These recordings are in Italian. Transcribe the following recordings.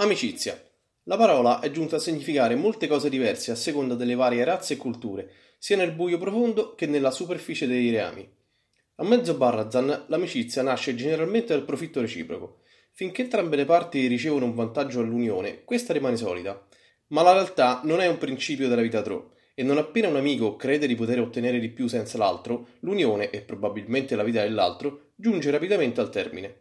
Amicizia. La parola è giunta a significare molte cose diverse a seconda delle varie razze e culture, sia nel buio profondo che nella superficie dei reami. A mezzo Barrazan l'amicizia nasce generalmente dal profitto reciproco. Finché entrambe le parti ricevono un vantaggio all'unione, questa rimane solida. Ma la realtà non è un principio della vita tro, e non appena un amico crede di poter ottenere di più senza l'altro, l'unione, e probabilmente la vita dell'altro, giunge rapidamente al termine.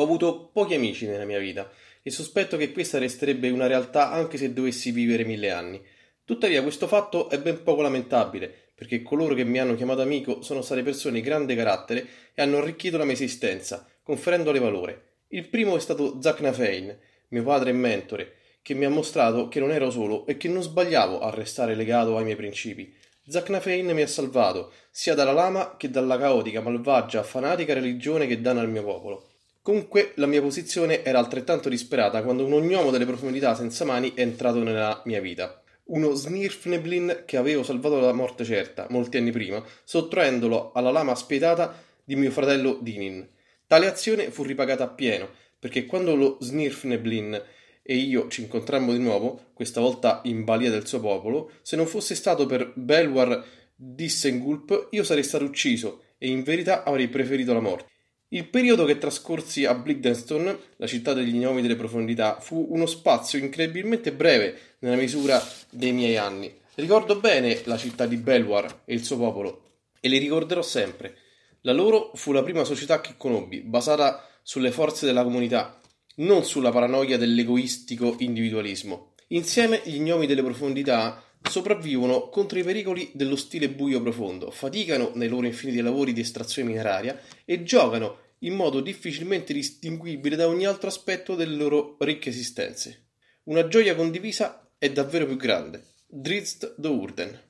Ho avuto pochi amici nella mia vita, e sospetto che questa resterebbe una realtà anche se dovessi vivere mille anni. Tuttavia questo fatto è ben poco lamentabile, perché coloro che mi hanno chiamato amico sono state persone di grande carattere e hanno arricchito la mia esistenza, conferendole valore. Il primo è stato Zack Nafein, mio padre e mentore, che mi ha mostrato che non ero solo e che non sbagliavo a restare legato ai miei principi. Zack Nafein mi ha salvato, sia dalla lama che dalla caotica, malvagia, fanatica religione che danno al mio popolo. Comunque la mia posizione era altrettanto disperata quando un ognomo delle profondità senza mani è entrato nella mia vita. Uno Snirfneblin che avevo salvato dalla morte certa, molti anni prima, sottraendolo alla lama spietata di mio fratello Dinin. Tale azione fu ripagata appieno, perché quando lo Snirfneblin e io ci incontrammo di nuovo, questa volta in balia del suo popolo, se non fosse stato per Belwar Dissengulp, io sarei stato ucciso e in verità avrei preferito la morte. Il periodo che trascorsi a Bligdenstone, la città degli gnomi delle profondità, fu uno spazio incredibilmente breve nella misura dei miei anni. Ricordo bene la città di Belwar e il suo popolo, e li ricorderò sempre. La loro fu la prima società che conobbi, basata sulle forze della comunità, non sulla paranoia dell'egoistico individualismo. Insieme gli gnomi delle profondità sopravvivono contro i pericoli dello stile buio profondo, faticano nei loro infiniti lavori di estrazione mineraria e giocano in modo difficilmente distinguibile da ogni altro aspetto delle loro ricche esistenze. Una gioia condivisa è davvero più grande. Drizzt the Urden.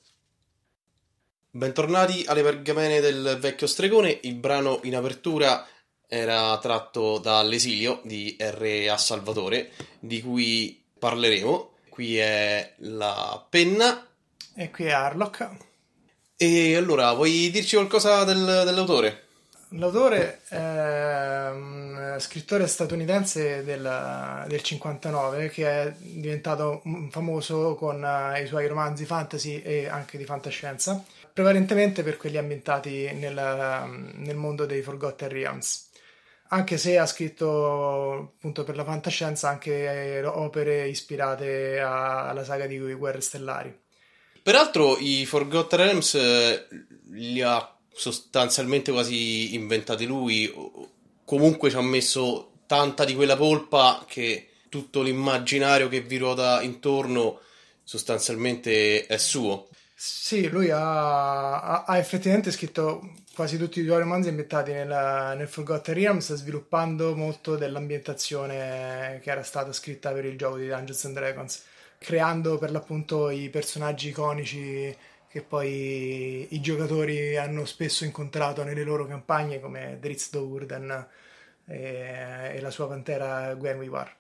Bentornati alle pergamene del vecchio stregone. Il brano in apertura era tratto dall'esilio di R.A. Salvatore, di cui parleremo qui è la penna. E qui è Harlock. E allora, vuoi dirci qualcosa del, dell'autore? L'autore è un ehm, scrittore statunitense del, del, 59 che è diventato famoso con eh, i suoi romanzi fantasy e anche di fantascienza, prevalentemente per quelli ambientati nel, ehm, nel mondo dei Forgotten Realms anche se ha scritto appunto per la fantascienza anche eh, opere ispirate a, alla saga di Guerre Stellari. Peraltro i Forgotten Realms eh, li ha sostanzialmente quasi inventati lui, comunque ci ha messo tanta di quella polpa che tutto l'immaginario che vi ruota intorno sostanzialmente è suo. Sì, lui ha, ha, ha effettivamente scritto quasi tutti i tuoi romanzi ambientati nella, nel Forgotten Realms, sviluppando molto dell'ambientazione che era stata scritta per il gioco di Dungeons and Dragons, creando per l'appunto i personaggi iconici che poi i giocatori hanno spesso incontrato nelle loro campagne, come Dritz Dourden e, e la sua pantera Gwen Gwenwivar.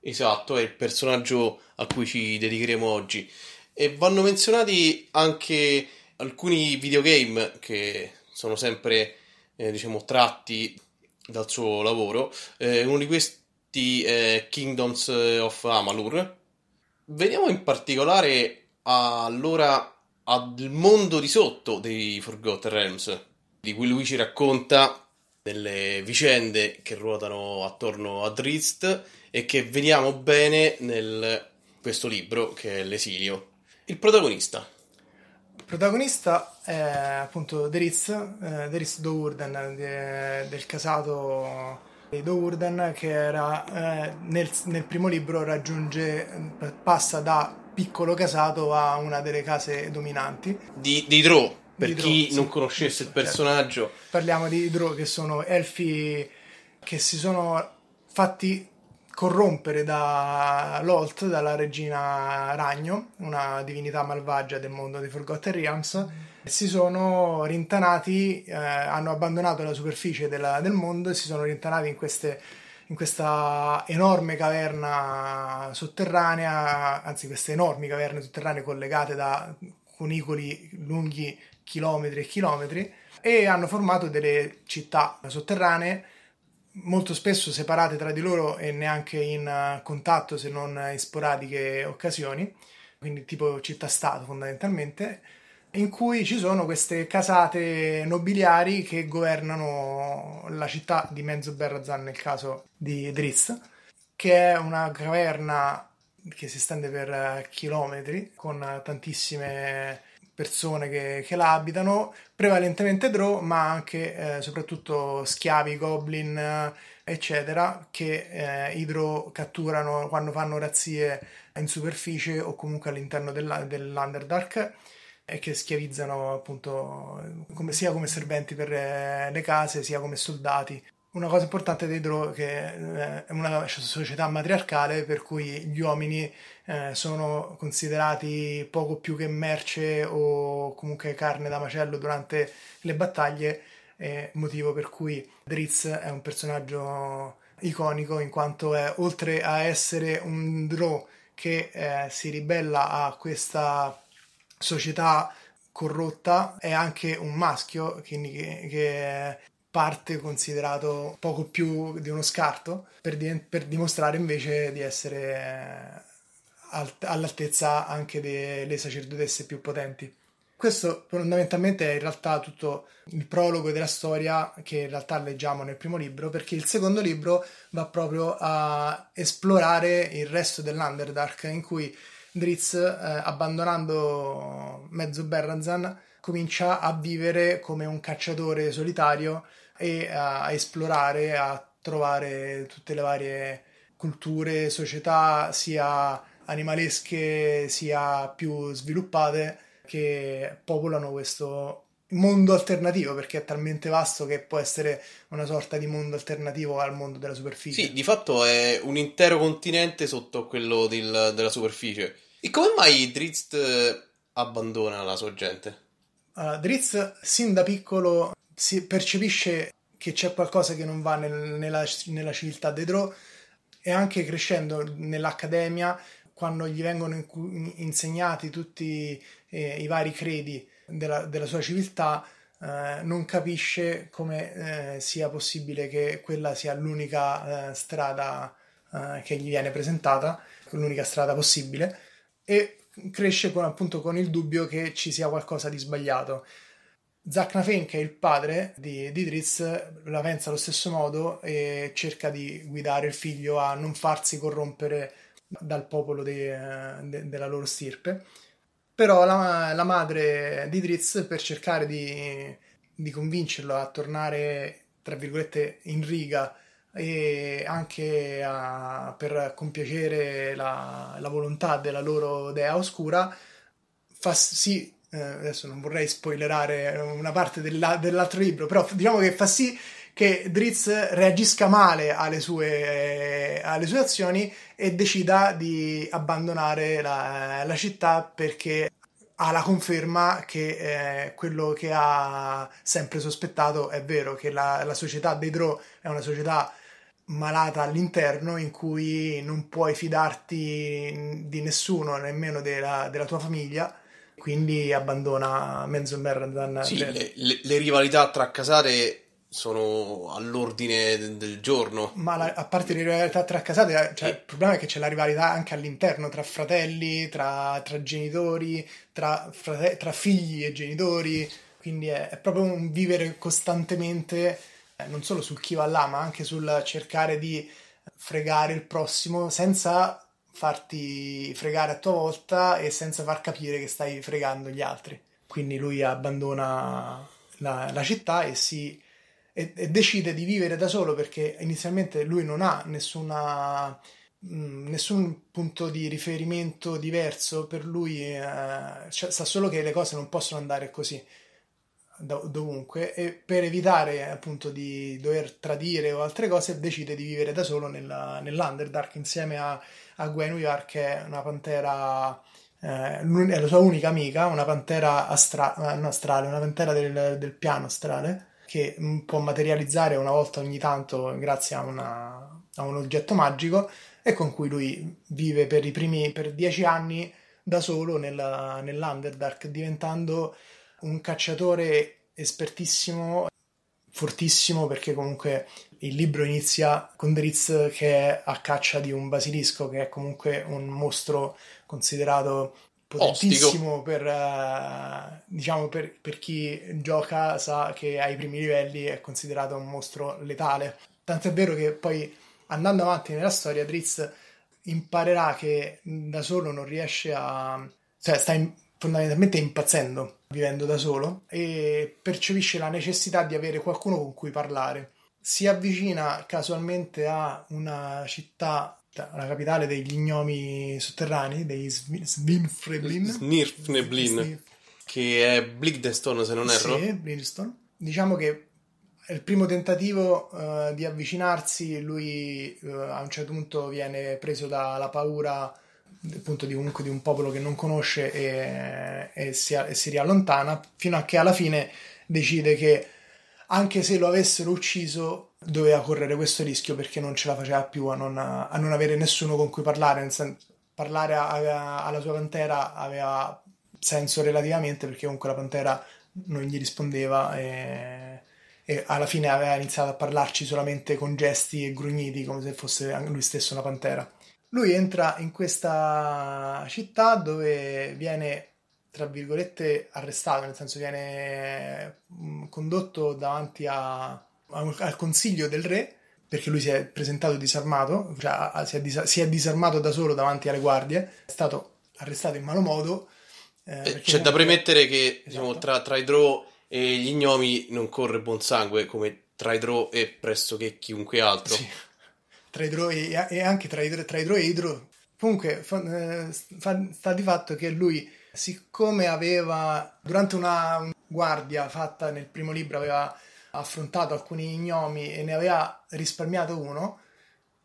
Esatto, è il personaggio a cui ci dedicheremo oggi. E vanno menzionati anche alcuni videogame che sono sempre eh, diciamo, tratti dal suo lavoro. Eh, uno di questi è Kingdoms of Amalur. Veniamo in particolare allora al mondo di sotto dei Forgotten Realms, di cui lui ci racconta delle vicende che ruotano attorno a Drizzt e che vediamo bene nel questo libro che è L'esilio. Il protagonista, Protagonista è appunto Deritz, eh, Deritz Dourden, de, del casato di Dourden che era, eh, nel, nel, primo libro raggiunge, eh, passa da piccolo casato a una delle case dominanti. Di, di Drow, per di chi Drow, non sì, conoscesse il certo. personaggio. Certo. Parliamo di Drow che sono elfi che si sono fatti corrompere da Lolt, dalla regina Ragno, una divinità malvagia del mondo di Forgotten Realms, mm. si sono rintanati, eh, hanno abbandonato la superficie della, del mondo e si sono rintanati in, queste, in questa enorme caverna sotterranea, anzi queste enormi caverne sotterranee collegate da cunicoli lunghi chilometri e chilometri e hanno formato delle città sotterranee molto spesso separate tra di loro e neanche in eh, contatto se non in sporadiche occasioni, quindi tipo città-stato fondamentalmente, in cui ci sono queste casate nobiliari che governano la città di Mezzo Berrazan nel caso di Drizzt, che è una caverna che si estende per eh, chilometri con tantissime persone che, che la abitano, prevalentemente draw, ma anche eh, soprattutto schiavi, goblin, eh, eccetera, che eh, i draw catturano quando fanno razzie in superficie o comunque all'interno della, dell'Underdark e che schiavizzano appunto come, sia come serventi per eh, le case, sia come soldati una cosa importante dentro che eh, è una società matriarcale per cui gli uomini eh, sono considerati poco più che merce o comunque carne da macello durante le battaglie, motivo per cui Dritz è un personaggio iconico in quanto è oltre a essere un draw che eh, si ribella a questa società corrotta, è anche un maschio quindi che, che parte considerato poco più di uno scarto per, di- per dimostrare invece di essere eh, alt- all'altezza anche delle sacerdotesse più potenti. Questo fondamentalmente è in realtà tutto il prologo della storia che in realtà leggiamo nel primo libro, perché il secondo libro va proprio a esplorare il resto dell'Underdark in cui Driz, eh, abbandonando mezzo Berrazan, comincia a vivere come un cacciatore solitario e a, esplorare, a trovare tutte le varie culture, società, sia animalesche sia più sviluppate, che popolano questo mondo alternativo perché è talmente vasto che può essere una sorta di mondo alternativo al mondo della superficie. Sì, di fatto è un intero continente sotto quello del, della superficie. E come mai Drizzt eh, abbandona la sua gente? Allora, Drizzt sin da piccolo si percepisce che c'è qualcosa che non va nel, nella, nella civiltà dei Drow e anche crescendo nell'accademia, quando gli vengono in, insegnati tutti eh, i vari credi della, della sua civiltà, eh, non capisce come eh, sia possibile che quella sia l'unica eh, strada eh, che gli viene presentata, l'unica strada possibile. E cresce con, appunto con il dubbio che ci sia qualcosa di sbagliato. Zach Nafen, che è il padre di, di Dritz, la pensa allo stesso modo e cerca di guidare il figlio a non farsi corrompere dal popolo de, de, della loro stirpe. Però la, la, madre di Dritz, per cercare di, di convincerlo a tornare, tra virgolette, in riga e anche a, ah, per compiacere la, la, volontà della loro dea oscura, fa sì, eh, adesso non vorrei spoilerare una parte della, dell'altro libro, però diciamo che fa sì che Dritz reagisca male alle sue, alle sue azioni e decida di abbandonare la, la città perché ha la conferma che eh, quello che ha sempre sospettato è vero, che la, la società dei Draw è una società malata all'interno in cui non puoi fidarti di nessuno, nemmeno della, della tua famiglia. Quindi abbandona Menzo Merdan. Sì, le, le, le, rivalità tra casate sono all'ordine del giorno. Ma la, a parte le rivalità tra casate, eh, cioè, eh. il problema è che c'è la rivalità anche all'interno tra fratelli, tra, tra genitori, tra, frate- tra, figli e genitori. Quindi è, è proprio un vivere costantemente eh, non solo su chi va là, ma anche sul cercare di fregare il prossimo senza farti fregare a tua volta e senza far capire che stai fregando gli altri. Quindi lui abbandona la, la città e si e, e decide di vivere da solo perché inizialmente lui non ha nessuna mm, nessun punto di riferimento diverso per lui, eh, cioè, sa solo che le cose non possono andare così dovunque e per evitare appunto di dover tradire o altre cose decide di vivere da solo nella, nell'Underdark insieme a, a Gwen che è una pantera eh, è la sua unica amica, una pantera astra- eh, astrale, una pantera del, del piano astrale che può materializzare una volta ogni tanto grazie a, una, a un oggetto magico e con cui lui vive per i primi per dieci anni da solo nella, nell'Underdark, diventando un cacciatore espertissimo, fortissimo, perché comunque il libro inizia con Dritz che è a caccia di un basilisco, che è comunque un mostro considerato potentissimo Ostico. per, uh, diciamo per, per, chi gioca sa che ai primi livelli è considerato un mostro letale. Tant'è vero che poi andando avanti nella storia Driz imparerà che da solo non riesce a... cioè sta in, fondamentalmente impazzendo vivendo da solo e percepisce la necessità di avere qualcuno con cui parlare. Si avvicina casualmente a una città la capitale degli gnomi sotterranei, dei Svinfreblin. Snirfneblin, che è Bligdenstone se non erro. Sì, Bligdenstone. Diciamo che è il primo tentativo uh, di avvicinarsi, lui uh, a un certo punto viene preso dalla paura appunto di, comunque, di un popolo che non conosce e, e, si, e si riallontana, fino a che alla fine decide che anche se lo avessero ucciso doveva correre questo rischio perché non ce la faceva più a non, a non avere nessuno con cui parlare, senso, parlare a, a, alla sua pantera aveva senso relativamente perché comunque la pantera non gli rispondeva e, e, alla fine aveva iniziato a parlarci solamente con gesti e grugniti come se fosse lui stesso una pantera. Lui entra in questa città dove viene, tra virgolette, arrestato, nel senso viene condotto davanti a, al consiglio del re perché lui si è presentato disarmato, cioè si è, disa- si è disarmato da solo davanti alle guardie, è stato arrestato in malo modo. Eh, eh C'è comunque... da premettere che diciamo, esatto. diciamo, tra, tra i draw e gli gnomi non corre buon sangue come tra i draw e pressoché chiunque altro. Sì. Tra i draw e, e anche tra i, tra i draw e i draw. Comunque, fa, eh, fa, sta di fatto che lui, siccome aveva durante una guardia fatta nel primo libro, aveva affrontato alcuni gnomi e ne aveva risparmiato uno,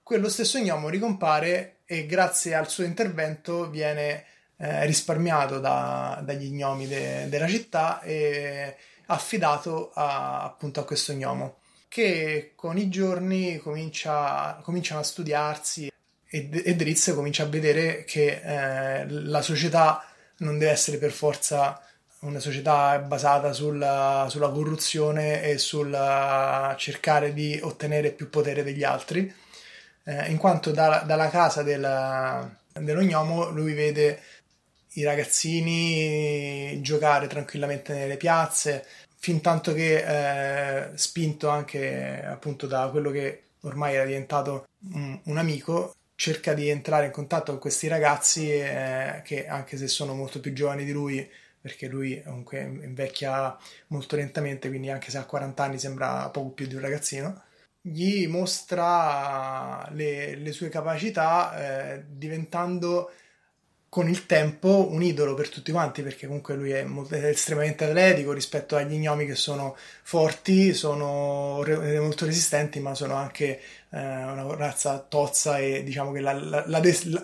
quello stesso gnomo ricompare e grazie al suo intervento viene eh, risparmiato da, dagli gnomi de, della città e affidato a, appunto a questo gnomo che con i giorni comincia, cominciano a studiarsi e, e comincia a vedere che eh, la società non deve essere per forza una società basata sulla, sulla corruzione e sul eh, cercare di ottenere più potere degli altri, eh, in quanto da, dalla casa del, dell'ognomo lui vede i ragazzini giocare tranquillamente nelle piazze, fin tanto che eh, spinto anche appunto da quello che ormai era diventato un, un amico, cerca di entrare in contatto con questi ragazzi eh, che anche se sono molto più giovani di lui perché lui comunque invecchia molto lentamente, quindi anche se ha 40 anni sembra poco più di un ragazzino. Gli mostra le, le sue capacità eh, diventando con il tempo un idolo per tutti quanti perché comunque lui è, molto, è, estremamente atletico rispetto agli gnomi che sono forti, sono re, molto resistenti ma sono anche eh, una razza tozza e diciamo che la, la,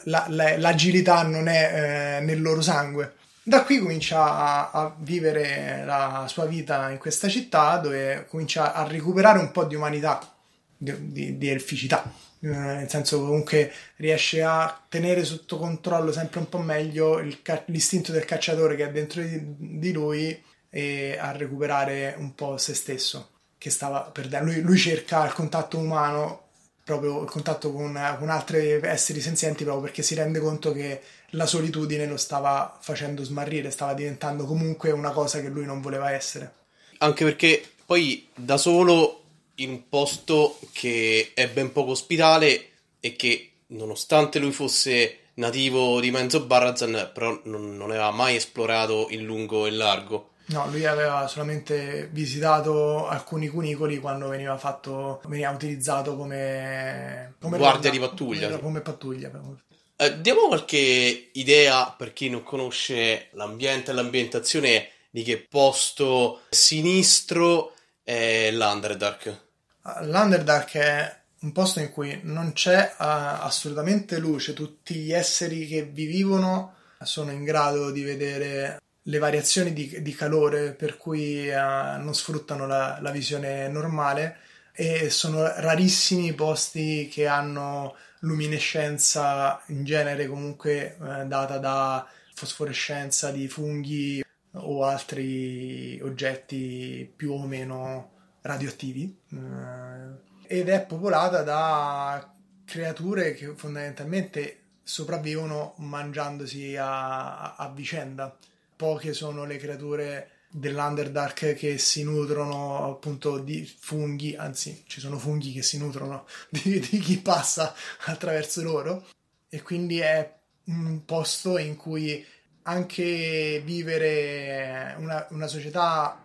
la, l'agilità non è eh, nel loro sangue. Da qui comincia a, a, vivere la sua vita in questa città dove comincia a recuperare un po' di umanità, di, di, di elficità, eh, nel senso comunque riesce a tenere sotto controllo sempre un po' meglio il, l'istinto del cacciatore che è dentro di, di lui e a recuperare un po' se stesso che stava perdendo. Lui, lui, cerca il contatto umano, proprio il contatto con, con altri esseri senzienti, proprio perché si rende conto che la solitudine lo stava facendo smarrire, stava diventando comunque una cosa che lui non voleva essere. Anche perché poi da solo in un posto che è ben poco ospitale e che nonostante lui fosse nativo di mezzo Barrazan, però non, non aveva mai esplorato in lungo e il largo. No, lui aveva solamente visitato alcuni cunicoli quando veniva, fatto, veniva utilizzato come, come guardia la, di pattuglia. Come, come pattuglia. Proprio. Eh, diamo qualche idea per chi non conosce l'ambiente e l'ambientazione di che posto sinistro è l'Underdark. Ah, L'Underdark è un posto in cui non c'è uh, assolutamente luce, tutti gli esseri che vi vivono sono in grado di vedere le variazioni di, di calore, per cui uh, non sfruttano la, la, visione normale e sono rarissimi i posti che hanno luminescenza in genere comunque eh, data da fosforescenza di funghi o altri oggetti più o meno radioattivi eh, ed è popolata da creature che fondamentalmente sopravvivono mangiandosi a, a vicenda. Poche sono le creature dell'Underdark che si nutrono appunto di funghi, anzi ci sono funghi che si nutrono di, di chi passa attraverso loro e quindi è un posto in cui anche vivere una, una società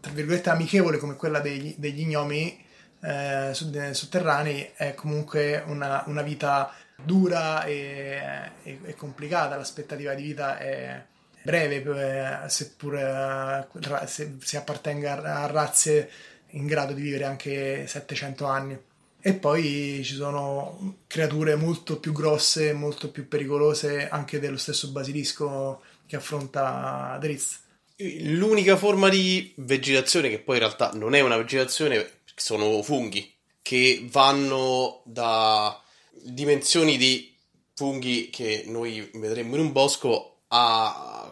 tra virgolette amichevole come quella degli, degli ignomi eh, eh, sotterranei è comunque una, una vita dura e, e, e complicata, l'aspettativa di vita è breve, eh, seppur eh, se, se appartenga a razze in grado di vivere anche 700 anni. E poi ci sono creature molto più grosse, molto più pericolose, anche dello stesso basilisco che affronta Drizzt. L'unica forma di vegetazione, che poi in realtà non è una vegetazione, sono funghi che vanno da dimensioni di funghi che noi vedremmo in un bosco a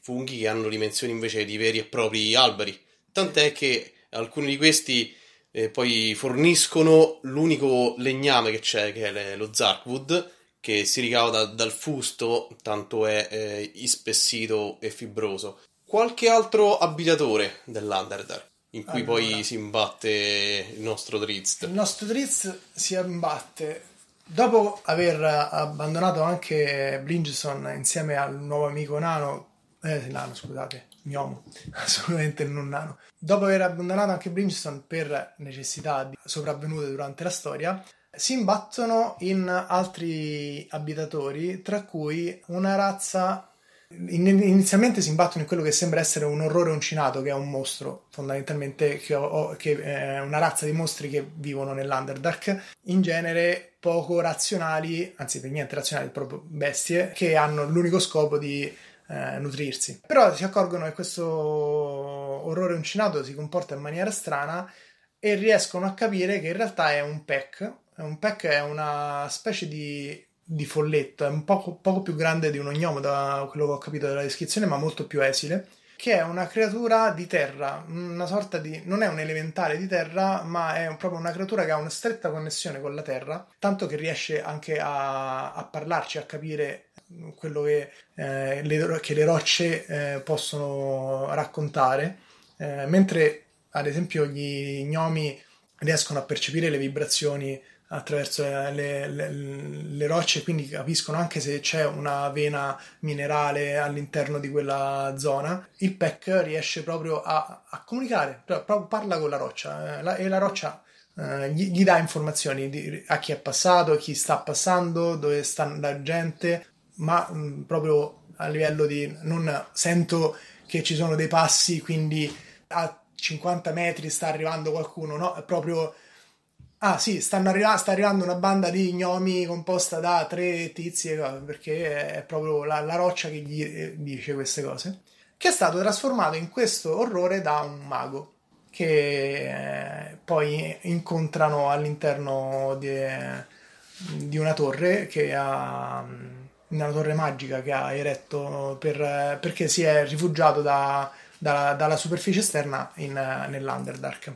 funghi che hanno dimensioni invece di veri e propri alberi. Tant'è che alcuni di questi eh, poi forniscono l'unico legname che c'è, che è lo Zarkwood, che si ricava da, dal fusto, tanto è eh, ispessito e fibroso. Qualche altro abitatore dell'Underdark in cui allora, poi si imbatte il nostro Drizzt. Il nostro Drizzt si imbatte dopo aver abbandonato anche Blingeson insieme al nuovo amico nano eh, nano, scusate, gnomo, assolutamente non nano. Dopo aver abbandonato anche Brimstone per necessità sopravvenute durante la storia, si imbattono in altri abitatori, tra cui una razza. Inizialmente si imbattono in quello che sembra essere un orrore uncinato, che è un mostro fondamentalmente, che è eh, una razza di mostri che vivono nell'Underdark. In genere poco razionali, anzi per niente razionali, proprio bestie, che hanno l'unico scopo di eh, nutrirsi. Però si accorgono che questo orrore uncinato si comporta in maniera strana e riescono a capire che in realtà è un PEC. Un PEC è una specie di, di folletto, è un poco, poco più grande di un ognomo da quello che ho capito dalla descrizione, ma molto più esile che è una creatura di terra, una sorta di. non è un elementare di terra, ma è proprio una creatura che ha una stretta connessione con la terra, tanto che riesce anche a, a parlarci, a capire quello che, eh, le, che le, rocce eh, possono raccontare, eh, mentre ad esempio gli gnomi riescono a percepire le vibrazioni attraverso eh, le, le, le rocce, quindi capiscono anche se c'è una vena minerale all'interno di quella zona. Il PEC riesce proprio a, a comunicare, proprio parla con la roccia eh, la, e la roccia Uh, gli, gli, dà informazioni di, a chi è passato, a chi sta passando, dove sta la gente, ma mh, mm, proprio a livello di non sento che ci sono dei passi, quindi a 50 metri sta arrivando qualcuno, no? È proprio ah sì, arriva- sta arrivando una banda di gnomi composta da tre tizi eh, perché è proprio la, la roccia che gli eh, dice queste cose, che è stato trasformato in questo orrore da un mago che eh, poi incontrano all'interno di, di una torre che ha mm, nella torre magica che ha eretto per, perché si è rifugiato da, da, dalla superficie esterna in, nell'Underdark.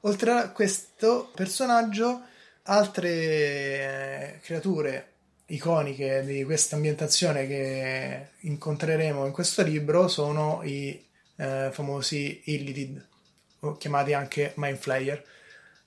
Oltre a questo personaggio, altre eh, creature iconiche di questa ambientazione che incontreremo in questo libro sono i eh, famosi o chiamati anche Mindflayer,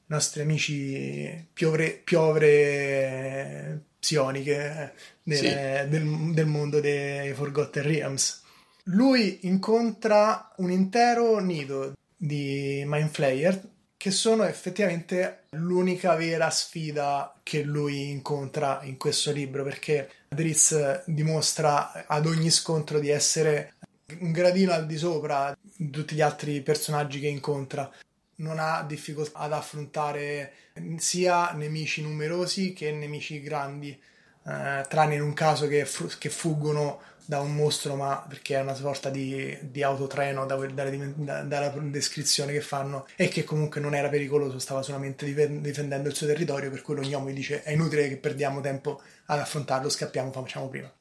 nostri amici piovre, piovre psioniche del, sì. del, del mondo dei Forgotten Realms. Lui incontra un intero nido di Mind Flayer che sono effettivamente l'unica vera sfida che lui incontra in questo libro perché Dritz dimostra ad ogni scontro di essere un gradino al di sopra di tutti gli altri personaggi che incontra non ha difficoltà ad affrontare sia nemici numerosi che nemici grandi, eh, tranne in un caso che, f- che, fuggono da un mostro, ma perché è una sorta di, di autotreno da, da, dalla descrizione che fanno e che comunque non era pericoloso, stava solamente difendendo il suo territorio, per cui lo gli dice è inutile che perdiamo tempo ad affrontarlo, scappiamo, facciamo prima.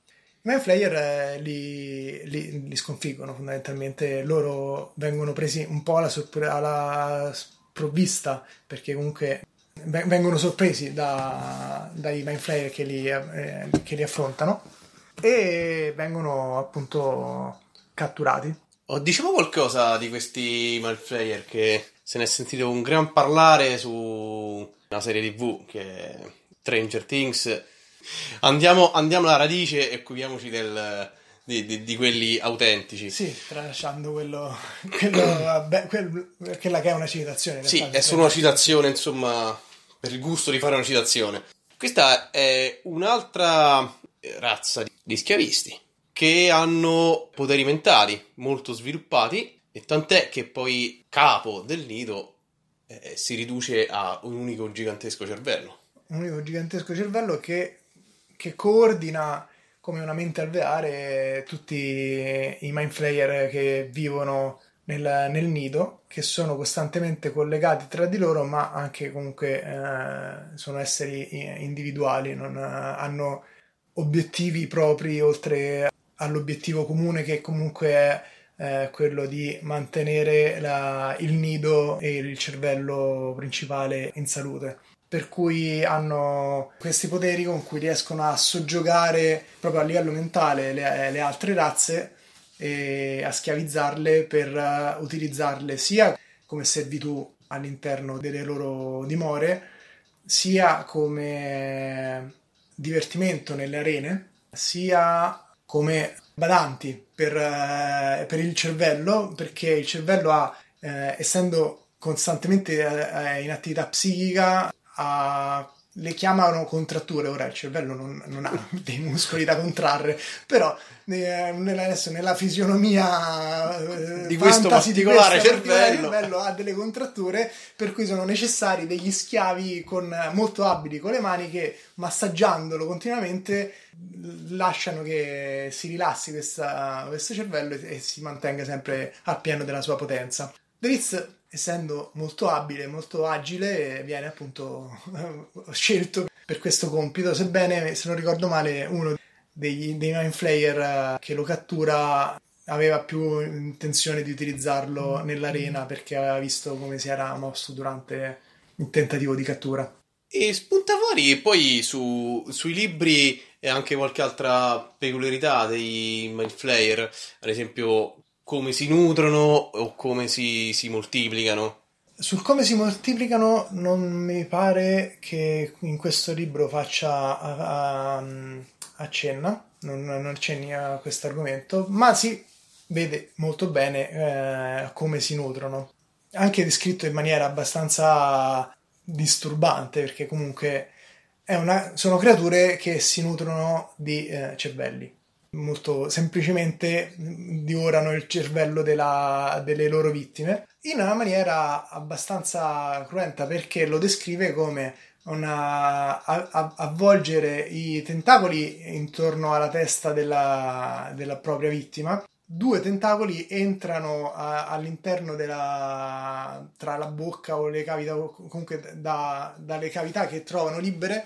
Ma i Flayer eh, li, li, li, sconfiggono fondamentalmente, loro vengono presi un po' alla, sorpre- alla sprovvista perché comunque vengono sorpresi da, dai Mindflayer che, li, eh, che li affrontano e vengono appunto catturati. Oh, diciamo qualcosa di questi Mindflayer che se ne è sentito un gran parlare su una serie tv che è Stranger Things Andiamo, andiamo, alla radice e occupiamoci del, di, di, di, quelli autentici. Sì, tralasciando quello, quello, beh, quel, quella che è una citazione. Sì, è solo una citazione, insomma, per il gusto di fare una citazione. Questa è un'altra razza di schiavisti che hanno poteri mentali molto sviluppati e tant'è che poi capo del nido eh, si riduce a un unico gigantesco cervello. Un unico gigantesco cervello che che coordina come una mente alveare tutti i mind flayer che vivono nel, nel, nido, che sono costantemente collegati tra di loro, ma anche comunque eh, sono esseri eh, individuali, non, eh, hanno obiettivi propri oltre all'obiettivo comune che comunque è eh, quello di mantenere la, il nido e il cervello principale in salute per cui hanno questi poteri con cui riescono a soggiogare proprio a livello mentale le, le altre razze e a schiavizzarle per eh, utilizzarle sia come servitù all'interno delle loro dimore, sia come divertimento nelle arene, sia come badanti per, eh, per il cervello, perché il cervello ha, eh, essendo costantemente eh, in attività psichica, a le chiamano contratture, ora il cervello non, non ha dei muscoli da contrarre, però eh, nella, nella, fisionomia eh, di questo particolare di questo cervello. cervello ha delle contratture, per cui sono necessari degli schiavi con, molto abili con le mani che massaggiandolo continuamente lasciano che si rilassi questa, questo cervello e, e si mantenga sempre al pieno della sua potenza. Dritz essendo molto abile, molto agile, viene appunto scelto per questo compito, sebbene, se non ricordo male, uno degli, dei Nine Flayer eh, che lo cattura aveva più intenzione di utilizzarlo nell'arena perché aveva visto come si era mosso durante il tentativo di cattura. E spunta fuori poi su, sui libri e anche qualche altra peculiarità dei Mindflayer, ad esempio come si nutrono o come si, si moltiplicano? Sul come si moltiplicano non mi pare che in questo libro faccia a, a, mm, non, non accenni a questo argomento, ma si vede molto bene eh, come si nutrono. Anche descritto in maniera abbastanza disturbante, perché comunque una, sono creature che si nutrono di eh, cervelli molto semplicemente divorano il cervello della, delle loro vittime in una maniera abbastanza cruenta perché lo descrive come una, a, a, avvolgere i tentacoli intorno alla testa della, della propria vittima due tentacoli entrano a, all'interno della tra la bocca o le cavità comunque da, dalle cavità che trovano libere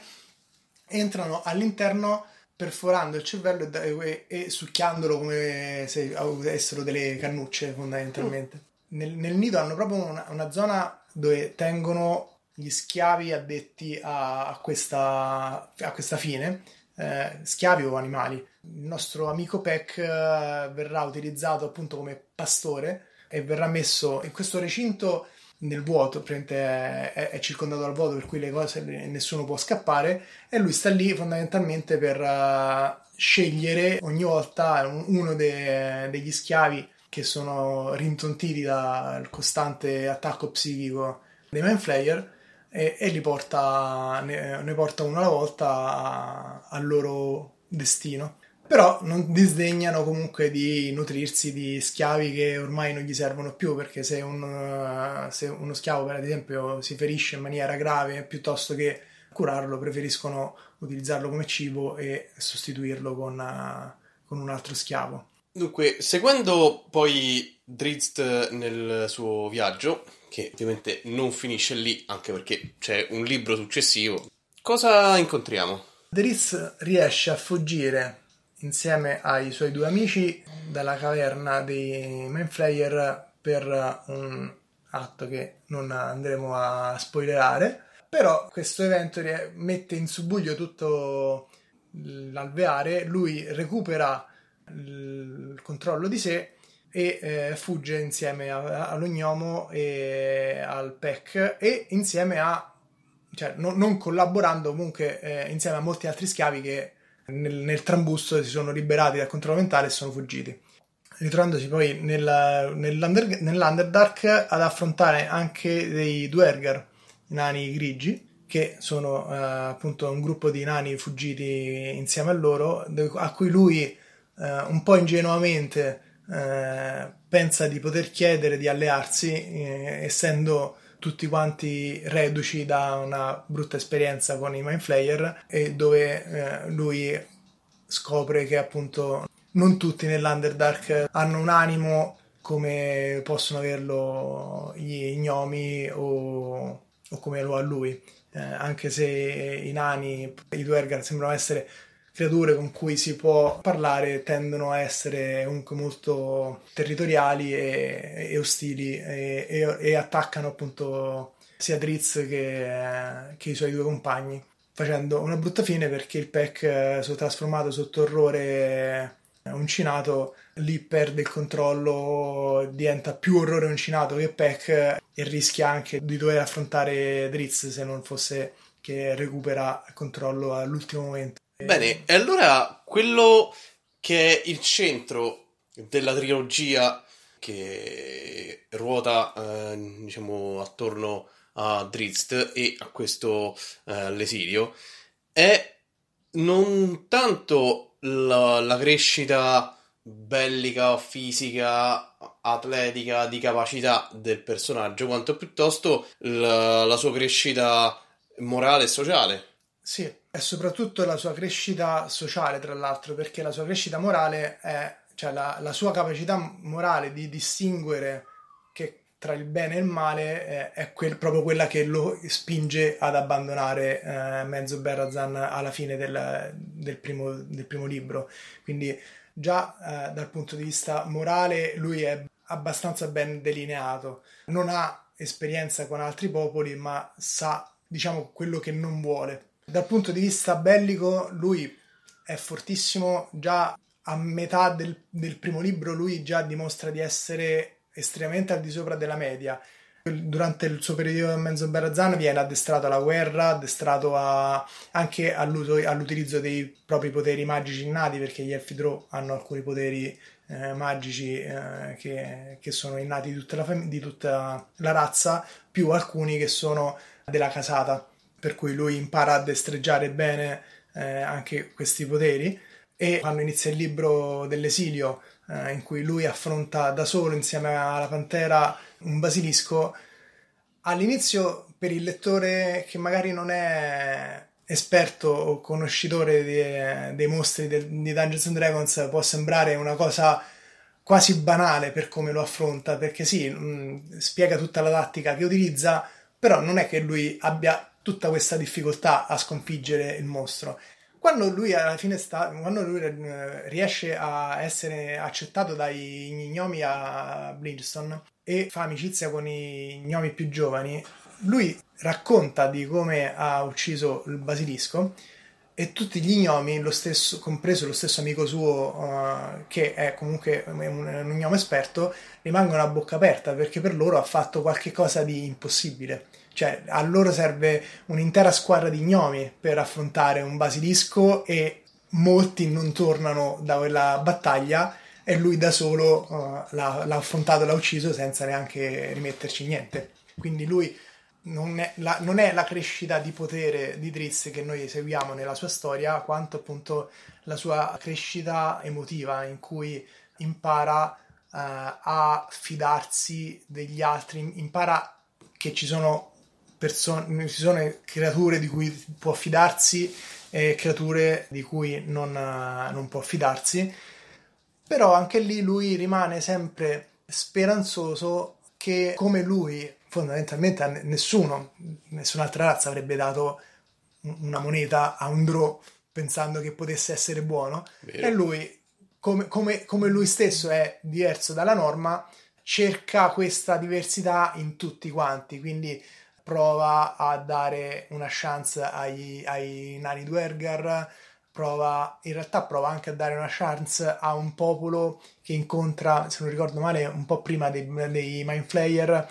entrano all'interno perforando il cervello e, e, e succhiandolo come se avessero delle cannucce fondamentalmente. Mm. Nel, nel, nido hanno proprio una, una, zona dove tengono gli schiavi addetti a, a, questa, a questa, fine, eh, schiavi o animali. Il nostro amico Peck eh, verrà utilizzato appunto come pastore e verrà messo in questo recinto nel vuoto, è, è, è, circondato dal vuoto per cui le cose nessuno può scappare e lui sta lì fondamentalmente per uh, scegliere ogni volta uno de, degli schiavi che sono rintontiti dal costante attacco psichico dei Manflayer e, e li porta, ne, ne, porta uno alla volta al loro destino però non disdegnano comunque di nutrirsi di schiavi che ormai non gli servono più perché se, un, eh, se uno schiavo per esempio si ferisce in maniera grave piuttosto che curarlo preferiscono utilizzarlo come cibo e sostituirlo con, eh, con un altro schiavo. Dunque, seguendo poi Drizzt nel suo viaggio, che ovviamente non finisce lì, anche perché c'è un libro successivo, cosa incontriamo? Drizzt riesce a fuggire insieme ai suoi due amici dalla caverna dei Manflayer per un atto che non andremo a spoilerare. Però questo evento mette in subbuglio tutto l'alveare, lui recupera il controllo di sé e eh, fugge insieme a, all'ognomo e al PEC e insieme a, cioè no, non collaborando comunque eh, insieme a molti altri schiavi che nel, nel trambusto si sono liberati dal controllo mentale e sono fuggiti ritrovandosi poi nel, nell'under, nell'Underdark ad affrontare anche dei Dwergar, nani grigi, che sono eh, appunto un gruppo di nani fuggiti insieme a loro, a cui lui eh, un po' ingenuamente eh, pensa di poter chiedere di allearsi, eh, essendo tutti quanti reduci da una brutta esperienza con i Mindflayer e dove eh, lui scopre che appunto non tutti nell'Underdark hanno un animo come possono averlo gli gnomi o, o come lo ha lui. Eh, anche se i nani, i Duergar sembrano essere creature con cui si può parlare tendono a essere comunque molto territoriali e, e ostili e, e, e, attaccano appunto sia Dritz che, che, i suoi due compagni facendo una brutta fine perché il Peck eh, si è trasformato sotto orrore eh, uncinato lì perde il controllo diventa più orrore uncinato che Peck eh, e rischia anche di dover affrontare Driz se non fosse che recupera il controllo all'ultimo momento Bene, e allora quello che è il centro della trilogia che ruota eh, diciamo attorno a Drizzt e a questo eh, Lesilio è non tanto la, la crescita bellica, fisica, atletica, di capacità del personaggio, quanto piuttosto la, la sua crescita morale e sociale. Sì, e soprattutto la sua crescita sociale, tra l'altro, perché la sua crescita morale è, cioè la, la sua capacità morale di distinguere che tra il bene e il male è, è quel, proprio quella che lo spinge ad abbandonare eh, Mezzo Berrazan alla fine del, del, primo, del, primo, libro. Quindi già eh, dal punto di vista morale lui è abbastanza ben delineato, non ha esperienza con altri popoli, ma sa diciamo quello che non vuole dal punto di vista bellico, lui è fortissimo. Già a metà del, del primo libro, lui già dimostra di essere estremamente al di sopra della media. Durante il suo periodo a mezzo Berrazzano viene addestrato alla guerra, addestrato a, anche all'utilizzo dei propri poteri magici innati, perché gli Elfi Draw hanno alcuni poteri eh, magici eh, che, che, sono innati di tutta, la, fam- di tutta la razza, più alcuni che sono della casata per cui lui impara a destreggiare bene eh, anche questi poteri e quando inizia il libro dell'esilio eh, in cui lui affronta da solo insieme alla pantera un basilisco all'inizio per il lettore che magari non è esperto o conoscitore di, dei mostri de, di Dungeons and Dragons può sembrare una cosa quasi banale per come lo affronta, perché sì, mh, mm, spiega tutta la tattica che utilizza, però non è che lui abbia tutta questa difficoltà a sconfiggere il mostro. Quando lui alla fine sta, quando lui eh, riesce a essere accettato dai gnomi a Bridgestone e fa amicizia con i gnomi più giovani, lui racconta di come ha ucciso il basilisco e tutti gli gnomi, lo stesso, compreso lo stesso amico suo, uh, che è comunque un, un gnomo esperto, rimangono a bocca aperta perché per loro ha fatto qualcosa di impossibile. Cioè, a loro serve un'intera squadra di gnomi per affrontare un basilisco e molti non tornano da quella battaglia e lui da solo uh, l'ha, l'ha affrontato, l'ha ucciso senza neanche rimetterci niente. Quindi lui non è, la, non è la crescita di potere di Drizzt che noi seguiamo nella sua storia, quanto appunto la sua crescita emotiva in cui impara uh, a fidarsi degli altri, impara che ci sono persone, ci sono creature di cui può fidarsi e creature di cui non, eh, non, può fidarsi. Però anche lì lui rimane sempre speranzoso che come lui fondamentalmente a nessuno, nessun'altra razza avrebbe dato una moneta a un draw pensando che potesse essere buono Vero. e lui, come, come, come lui stesso è diverso dalla norma, cerca questa diversità in tutti quanti, quindi prova a dare una chance ai, ai nani Dwerger, prova, in realtà prova anche a dare una chance a un popolo che incontra, se non ricordo male, un po' prima dei, dei Mindflayer,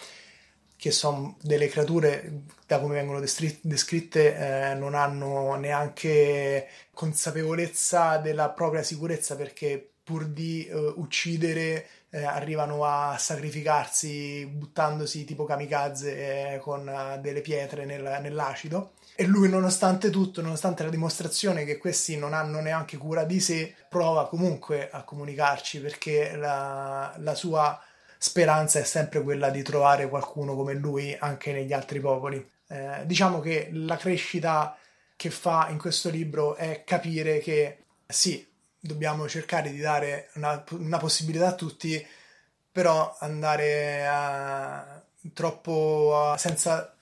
che sono delle creature, da come vengono descritte, eh, non hanno neanche consapevolezza della propria sicurezza perché pur di eh, uccidere eh, arrivano a sacrificarsi buttandosi tipo kamikaze eh, con eh, delle pietre nel, nell'acido. E lui, nonostante tutto, nonostante la dimostrazione che questi non hanno neanche cura di sé, prova comunque a comunicarci perché la, la sua speranza è sempre quella di trovare qualcuno come lui anche negli altri popoli. Eh, diciamo che la crescita che fa in questo libro è capire che sì, dobbiamo cercare di dare una, una possibilità a tutti, però andare a, troppo a, senza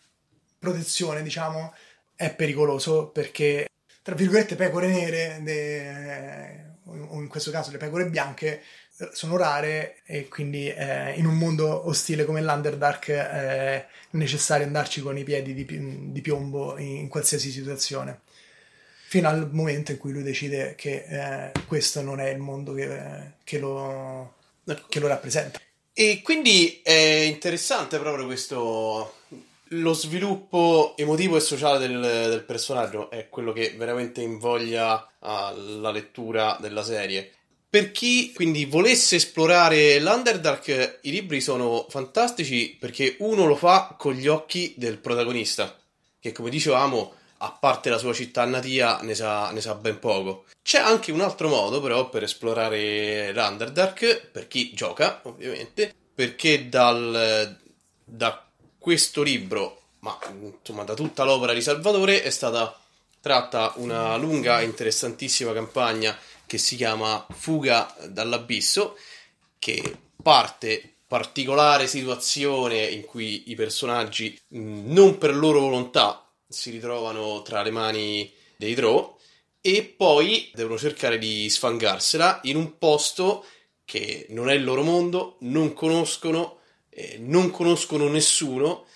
protezione, diciamo, è pericoloso perché, tra virgolette, pecore nere, de, o in questo caso le pecore bianche, sono rare e quindi eh, in un mondo ostile come l'Underdark eh, è necessario andarci con i piedi di, di piombo in, in, qualsiasi situazione. Fino al momento in cui lui decide che eh, questo non è il mondo che, che, lo, ecco. che lo, rappresenta. E quindi è interessante proprio questo. Lo sviluppo emotivo e sociale del, del personaggio è quello che veramente invoglia alla lettura della serie per chi quindi volesse esplorare l'Underdark, i libri sono fantastici perché uno lo fa con gli occhi del protagonista, che come dicevamo, a parte la sua città natia, ne sa, ne sa ben poco. C'è anche un altro modo però per esplorare l'Underdark, per chi gioca ovviamente, perché dal, da questo libro, ma insomma da tutta l'opera di Salvatore, è stata tratta una lunga e interessantissima campagna che si chiama Fuga dall'abisso, che parte particolare situazione in cui i personaggi mm, non per loro volontà si ritrovano tra le mani dei Drow e poi devono cercare di sfangarsela in un posto che non è il loro mondo, non conoscono, eh, non conoscono nessuno,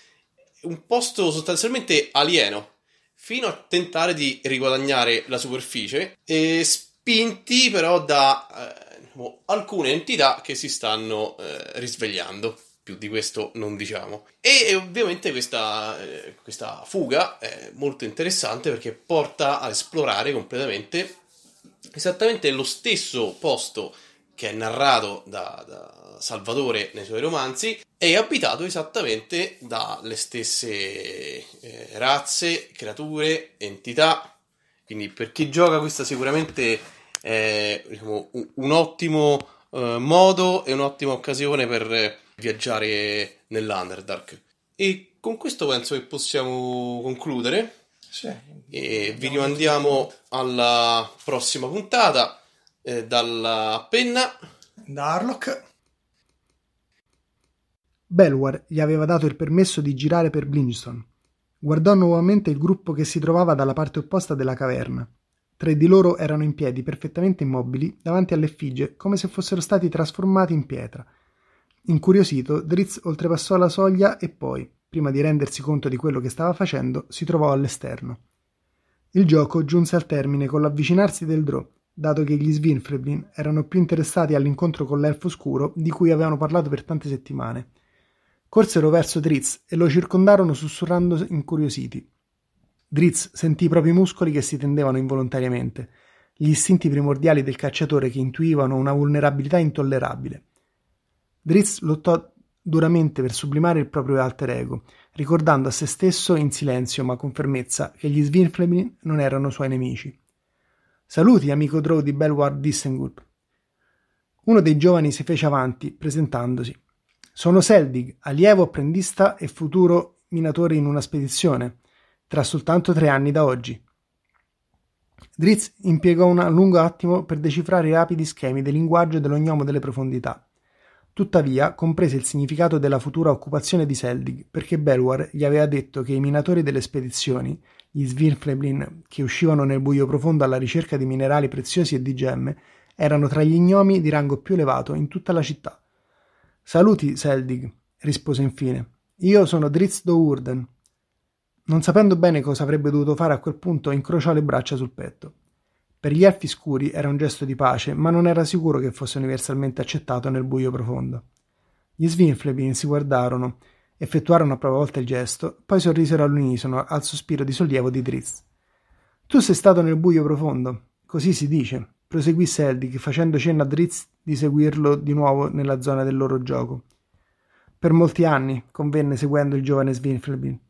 un posto sostanzialmente alieno, fino a tentare di riguadagnare la superficie e sp- spinti però da eh, diciamo, alcune entità che si stanno eh, risvegliando. Più di questo non diciamo. E, ovviamente questa, eh, questa fuga è molto interessante perché porta a esplorare completamente esattamente lo stesso posto che è narrato da, da, Salvatore nei suoi romanzi, è abitato esattamente dalle stesse eh, razze, creature, entità. Quindi per chi gioca questa sicuramente è diciamo, un ottimo eh, modo e un'ottima occasione per viaggiare nell'Underdark. E con questo penso che possiamo concludere. Sì, e vi rimandiamo alla prossima puntata eh, dalla penna da Harlock. Belwar gli aveva dato il permesso di girare per Blinstone. Guardò nuovamente il gruppo che si trovava dalla parte opposta della caverna. Tre di loro erano in piedi, perfettamente immobili, davanti all'effigie, come se fossero stati trasformati in pietra. Incuriosito, Dritz oltrepassò la soglia e poi, prima di rendersi conto di quello che stava facendo, si trovò all'esterno. Il gioco giunse al termine con l'avvicinarsi del draw, dato che gli Svinfreblin erano più interessati all'incontro con l'elfo scuro di cui avevano parlato per tante settimane. Corsero verso Dritz e lo circondarono sussurrando incuriositi. Drizzt sentì i propri muscoli che si tendevano involontariamente, gli istinti primordiali del cacciatore che intuivano una vulnerabilità intollerabile. Drizzt lottò duramente per sublimare il proprio alter ego, ricordando a se stesso in silenzio ma con fermezza che gli Svinflemin non erano suoi nemici. Saluti, amico Drow di Belward Dissengulp. Uno dei giovani si fece avanti, presentandosi. Sono Seldig, allievo apprendista e futuro minatore in una spedizione tra soltanto tre anni da oggi. Dritz impiegò un lungo attimo per decifrare i rapidi schemi del linguaggio dell'ognomo delle profondità. Tuttavia comprese il significato della futura occupazione di Seldig, perché Belwar gli aveva detto che i minatori delle spedizioni, gli Svirfleblin, che uscivano nel buio profondo alla ricerca di minerali preziosi e di gemme, erano tra gli gnomi di rango più elevato in tutta la città. Saluti, Seldig, rispose infine. Io sono Dritz Dourden, non sapendo bene cosa avrebbe dovuto fare a quel punto, incrociò le braccia sul petto. Per gli elfi scuri era un gesto di pace, ma non era sicuro che fosse universalmente accettato nel buio profondo. Gli Svinflebin si guardarono, effettuarono a propria volta il gesto, poi sorrisero all'unisono al sospiro di sollievo di Driz. Tu sei stato nel buio profondo, così si dice, proseguì Seldig, facendo cenno a Driz di seguirlo di nuovo nella zona del loro gioco. Per molti anni, convenne seguendo il giovane Svinflebin,